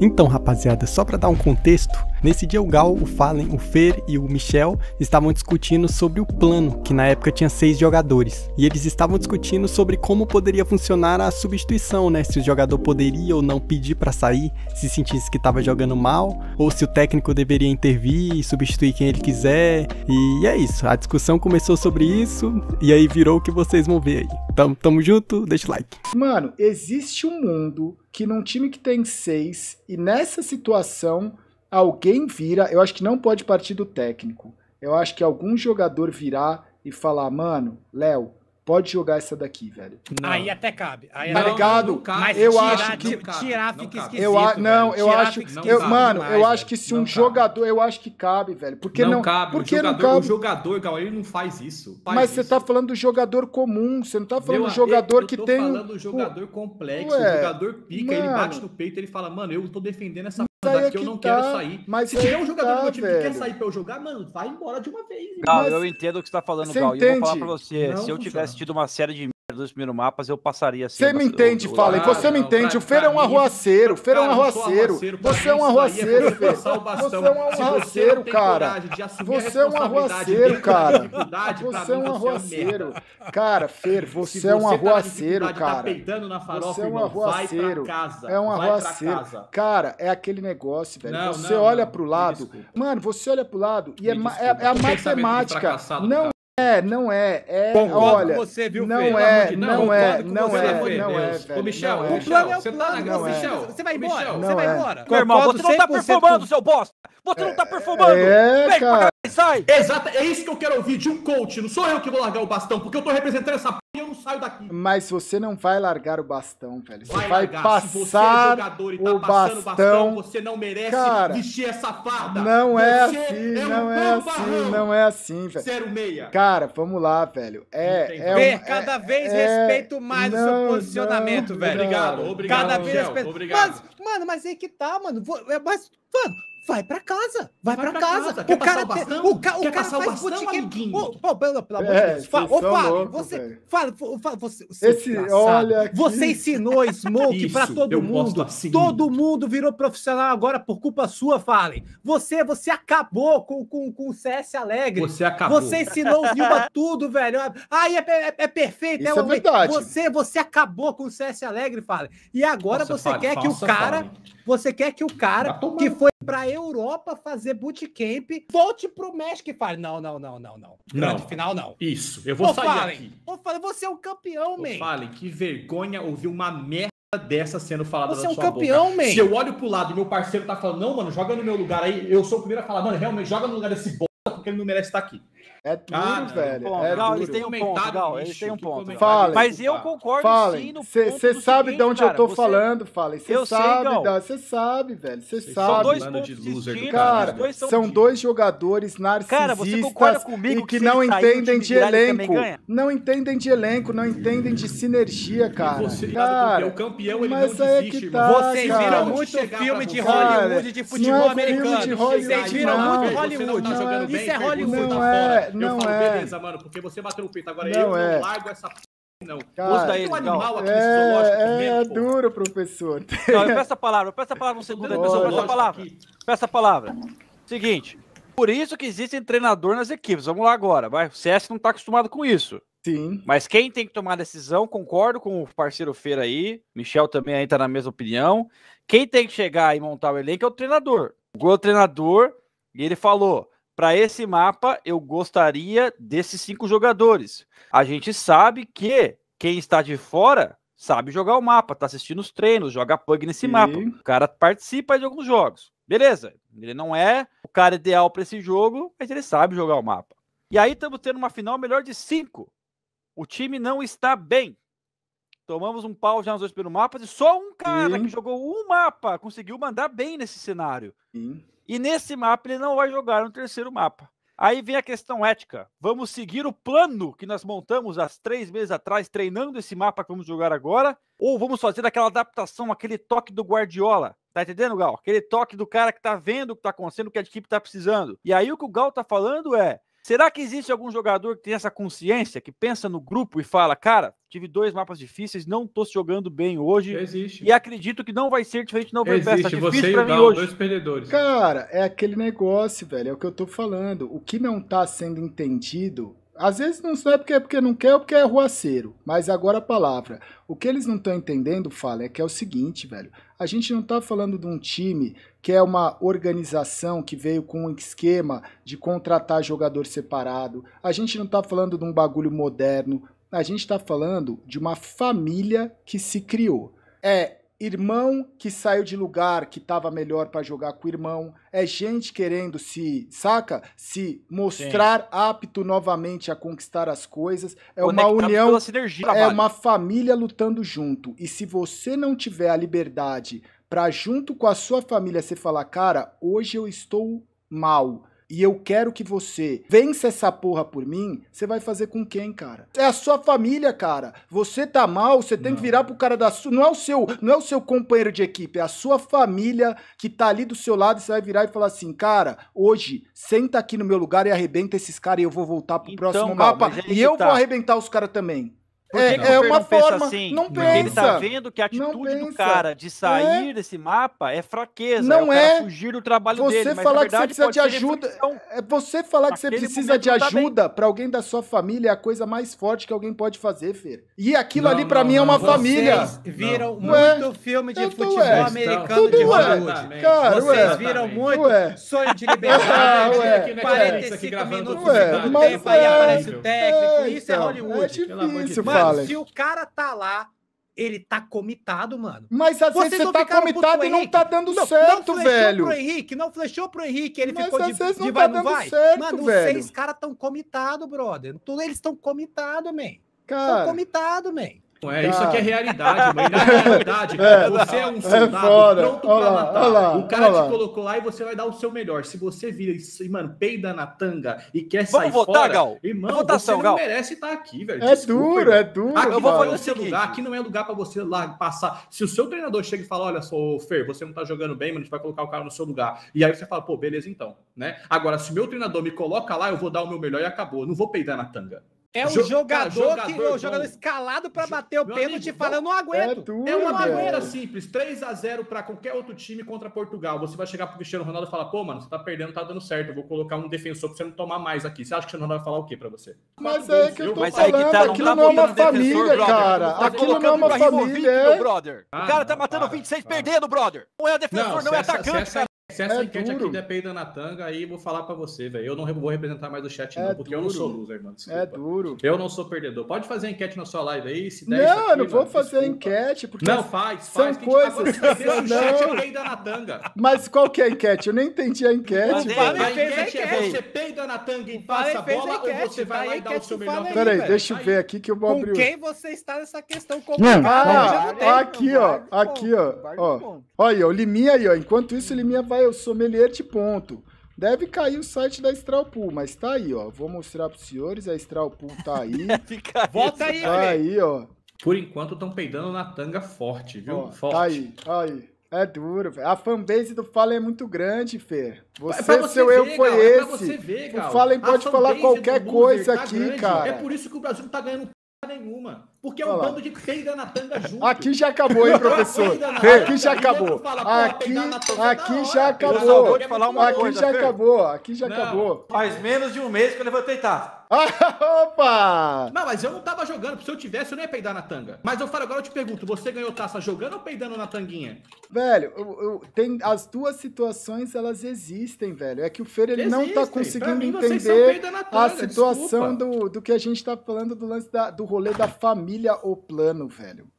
Então, rapaziada, só para dar um contexto, nesse dia o Gal, o Fallen, o Fer e o Michel estavam discutindo sobre o plano, que na época tinha seis jogadores. E eles estavam discutindo sobre como poderia funcionar a substituição, né? Se o jogador poderia ou não pedir para sair, se sentisse que estava jogando mal, ou se o técnico deveria intervir e substituir quem ele quiser. E é isso, a discussão começou sobre isso e aí virou o que vocês vão ver aí. Tamo, tamo junto, deixa o like. Mano, existe um mundo que num time que tem seis, e nessa situação, alguém vira. Eu acho que não pode partir do técnico. Eu acho que algum jogador virar e falar, mano, Léo, Pode jogar essa daqui, velho. Não. Aí até cabe. Aí tá ligado? Cabe. Mas eu tirar, acho que tipo, tirar, tirar esquisito. Eu a... Não, eu tirar acho. que, eu, mano, demais, eu acho que se um cabe. jogador, eu acho que cabe, velho. Porque não, não cabe. Porque o jogador, não cabe. O jogador, Gal, ele não faz isso. Faz Mas isso. você tá falando do jogador comum. Você não tá falando Meu, do jogador eu, que eu tô tem. Falando do jogador complexo. Ué, o jogador pica, mano. ele bate no peito, ele fala, mano, eu tô defendendo essa daqui é que eu não tá, quero sair. Mas Se tiver é um jogador tá, do meu time velho. que quer sair pra eu jogar, mano, vai embora de uma vez. Não, mas... eu entendo o que você tá falando, Gal. E eu vou falar pra você, não se eu tivesse tido uma série de dos primeiros mapas, eu passaria assim. Você me entende, do... Fallen, você me entende. o Fer é um arruaceiro, o Fer é um arruaceiro. É é você é um arruaceiro, Fer. É você é um arruaceiro, cara. Você é um tá arruaceiro, tá cara. Você é um arruaceiro. Cara, Fer, você é um arruaceiro, cara. Você é um arruaceiro. É um arruaceiro. Cara, é aquele negócio, velho. Você olha pro lado. Mano, você olha pro lado e é a matemática. Não é, não é. é concordo olha, com você, viu, Não é, não, é, é, não é, não é, não é, velho, Ô, Michel, não o Michel, é. plano é o tá plano. Não Michel, é. você vai embora, Michel, você vai embora. Meu irmão, você não tá perfumando com... seu bosta. Você não tá perfumando. É, Vem cara. pra cá sai. Exato, é isso que eu quero ouvir de um coach. Não sou eu que vou largar o bastão, porque eu tô representando essa eu não saio daqui. Mas você não vai largar o bastão, velho. Você vai, vai largar. passar Se você é e tá o bastão, bastão, Você não merece cara, vestir essa farda. Não é você é assim, é não um é assim, barrão. não é assim, velho. Zero meia. Cara, vamos lá, velho. É, é, um, é cada vez é, respeito mais não, o seu posicionamento, não, velho. Obrigado, obrigado. Cada vez respeito. Obrigado. Mas, mano, mas aí é que tá, mano. É, mas, mano, Vai pra casa, vai, vai pra, pra casa. casa. Quer o cara, o, o, ca, o cara faz bastão, botiquim. Amiguinho? Oh, oh, pelo, amor de Deus. Fa, ô, Fábio, louco, você, fala, fala, você, você, Esse, olha aqui. você ensinou Smoke pra todo mundo. Assim. Todo mundo virou profissional agora por culpa sua, Fallen. Você, você acabou com, com, com o CS Alegre. Você acabou. Você ensinou tudo, velho. Aí é, é, é perfeito. Isso é, é verdade. Você, você acabou com o CS Alegre, Fallen. E agora Nossa, você quer que o cara... Você quer que o cara que foi pra Europa fazer bootcamp. Volte pro México e fale: não, não, não, não, não. Grande não. final, não. Isso, eu vou Ô, sair falem, aqui. Ô, você é um campeão, man. Fale, que vergonha ouvir uma merda dessa sendo falada Você é um campeão, boca. man. Se eu olho pro lado e meu parceiro tá falando, não, mano, joga no meu lugar aí, eu sou o primeiro a falar, mano, realmente, joga no lugar desse bosta porque ele não merece estar aqui. É duro, ah, velho. Um é Gal, eles têm um ponto, Gal, eles têm um ponto. Falem, Mas eu concordo falem. sim no cê, ponto Você sabe seguinte, de onde cara, eu tô você... falando, Falem. Você sabe, você sabe, velho. Você sabe. São dois pontos de cara. Dois são, são dois jogadores narcisistas cara, você que, que não entendem de elenco. Não entendem de elenco, não entendem de sinergia, cara. E você, tá cara, o campeão, ele mas não é tá, Vocês viram muito filme de Hollywood de futebol é americano. Vocês viram muito Hollywood. Tá é Isso é Hollywood. Não é, não eu falo, é. beleza, mano, porque você bateu no peito. Agora não eu é. não largo essa p... não. Cara, Usa ele, um animal aqui é, é duro, professor. Não, eu peço a palavra, eu peço a palavra um segundo aí, pessoal. Peço a palavra. Peça a palavra. Seguinte, por isso que existem treinador nas equipes. Vamos lá agora. Vai. O CS não está acostumado com isso. Sim. Mas quem tem que tomar a decisão, concordo com o parceiro Feira aí. Michel também está na mesma opinião. Quem tem que chegar e montar o elenco é o treinador. O treinador, e ele falou: para esse mapa eu gostaria desses cinco jogadores. A gente sabe que quem está de fora sabe jogar o mapa, tá assistindo os treinos, joga pug nesse e... mapa. O cara participa de alguns jogos. Beleza, ele não é o cara ideal para esse jogo, mas ele sabe jogar o mapa. E aí estamos tendo uma final melhor de cinco. O time não está bem. Tomamos um pau já nos dois primeiros mapas e só um cara que jogou um mapa conseguiu mandar bem nesse cenário. E... E nesse mapa ele não vai jogar no terceiro mapa. Aí vem a questão ética. Vamos seguir o plano que nós montamos há três meses atrás, treinando esse mapa que vamos jogar agora, ou vamos fazer aquela adaptação, aquele toque do Guardiola? Tá entendendo, Gal? Aquele toque do cara que tá vendo o que tá acontecendo, o que a equipe tá precisando. E aí o que o Gal tá falando é: Será que existe algum jogador que tem essa consciência, que pensa no grupo e fala, cara, tive dois mapas difíceis, não tô jogando bem hoje. Existe. E acredito que não vai ser diferente não Overpass. Existe, tá difícil você pra mim hoje. dois perdedores. Cara, é aquele negócio, velho, é o que eu tô falando. O que não tá sendo entendido às vezes não é porque, é porque não quer ou porque é ruaceiro, mas agora a palavra. O que eles não estão entendendo, fala, é que é o seguinte, velho. A gente não está falando de um time que é uma organização que veio com um esquema de contratar jogador separado. A gente não está falando de um bagulho moderno. A gente está falando de uma família que se criou. É irmão que saiu de lugar que estava melhor para jogar com o irmão, é gente querendo se, saca? Se mostrar Sim. apto novamente a conquistar as coisas, é uma união, sinergia, é uma família lutando junto. E se você não tiver a liberdade para junto com a sua família você falar, cara, hoje eu estou mal, e eu quero que você vença essa porra por mim, você vai fazer com quem, cara? É a sua família, cara. Você tá mal, você tem não. que virar pro cara da sua. Não é o seu, não é o seu companheiro de equipe, é a sua família que tá ali do seu lado você vai virar e falar assim, cara, hoje senta aqui no meu lugar e arrebenta esses caras e eu vou voltar pro então, próximo cara, mapa. É e eu tá. vou arrebentar os caras também é, é uma forma. Assim? Não pensa. Ele tá vendo que a atitude do cara de sair é. desse mapa é fraqueza. Não é. é. fugir do trabalho você dele. Falar mas, verdade, de ajuda, é você falar que você precisa de tá ajuda tá para alguém da sua família é a coisa mais forte que alguém pode fazer, Fer. E aquilo não, ali para mim é não, é uma vocês família. Viram não. muito ué? filme de futebol ué? americano Tudo de é. Hollywood. Cara, vocês viram muito Sonho de Liberdade. 45 minutos de tempo aí aparece o técnico. Isso é então, Hollywood. Se o cara tá lá, ele tá comitado, mano. Mas às vezes você tá comitado e não tá dando não, certo, não velho. Não flechou pro Henrique, não flechou pro Henrique, ele Mas ficou de, vezes não vai, tá dando vai. Certo, mano, velho. os seis caras tão comitado, brother. Eles estão comitado, man. Cara... Tão comitado, man. É, isso aqui é realidade, mãe. Na é é. realidade, é, você é um é soldado é pronto olha pra matar. o cara te colocou lá e você vai dar o seu melhor. Se você vira e, mano, peida na tanga e quer Vamos sair votar, fora, Gal. irmão, votação, você não Gal. merece estar tá aqui, velho. É duro, é duro. Aqui eu vou fazer é o seu lugar, aqui não é lugar pra você lá passar. Se o seu treinador chega e fala, olha só, Fer, você não tá jogando bem, mano, a gente vai colocar o cara no seu lugar. E aí você fala, pô, beleza então, né? Agora, se meu treinador me coloca lá, eu vou dar o meu melhor e acabou. Eu não vou peidar na tanga. É um jogador, jogador, que, bom. jogador escalado para bater o pênalti amigo, e eu não é aguento. É, é uma maneira simples: 3 a 0 para qualquer outro time contra Portugal. Você vai chegar pro Cristiano Ronaldo e falar: pô, mano, você tá perdendo, tá dando certo. Eu vou colocar um defensor pra você não tomar mais aqui. Você acha que o Cristiano Ronaldo vai falar o quê para você? Mas é que eu tô Mas falando, aí que tá, não tá não é uma família, defensor, cara. Brother. Aquilo não é uma família. Vick, meu brother. Tá é é? Ah, o cara tá matando para, 26 para. perdendo, brother. Não é defensor, não, não é atacante, cara. Se essa é enquete duro. aqui depende da Natanga, aí vou falar para você, velho. Eu não vou representar mais o chat, não, é porque duro. eu não sou loser, mano. Desculpa. É duro. Eu não sou perdedor. Pode fazer enquete na sua live aí, se der. Não, aqui, não vou mano, fazer desculpa. enquete. Porque não, faz, faz. São coisas. Tá não. Chat é peida na tanga. Mas qual que é a enquete? Eu nem entendi a enquete. Fala, a enquete é, é você peida na tanga e passa a bola ou você vai lá e dá o seu melhor. Peraí, deixa eu ver aqui que eu vou abrir. Com quem você está nessa questão complicada? Ah, aqui, ó. Aqui, ó. Olha, o Liminha aí, ó. Enquanto isso, o Liminha vai eu sou de ponto. Deve cair o site da Stralpool, mas tá aí, ó. Vou mostrar pros senhores, a Stralpool tá aí. Volta aí, Tá aí, ó. Por enquanto estão peidando na tanga forte, viu? Ó, tá forte. Tá aí, aí. É duro, velho. A fanbase do Fallen é muito grande, Fê. Você, é você seu ver, eu foi Gal, esse. É pra você ver, O Fallen pode falar qualquer coisa tá aqui, grande. cara. É por isso que o Brasil não tá ganhando nenhuma. Porque é um bando de peida na tanga junto. Aqui já acabou, hein, é professor? aqui já acabou. Aqui, é aqui já acabou. Aqui já acabou. Aqui já acabou. Faz menos de um mês que eu levantei taça. Opa! Não, mas eu não tava jogando. Se eu tivesse, eu não ia peidar na tanga. Mas eu falo, agora eu te pergunto, você ganhou taça jogando ou peidando na tanguinha? Velho, eu, eu, tem, as duas situações, elas existem, velho. É que o Feira, ele não tá conseguindo mim, entender tanga, a situação do, do que a gente tá falando do lance da, do rolê da família família O Plano, velho.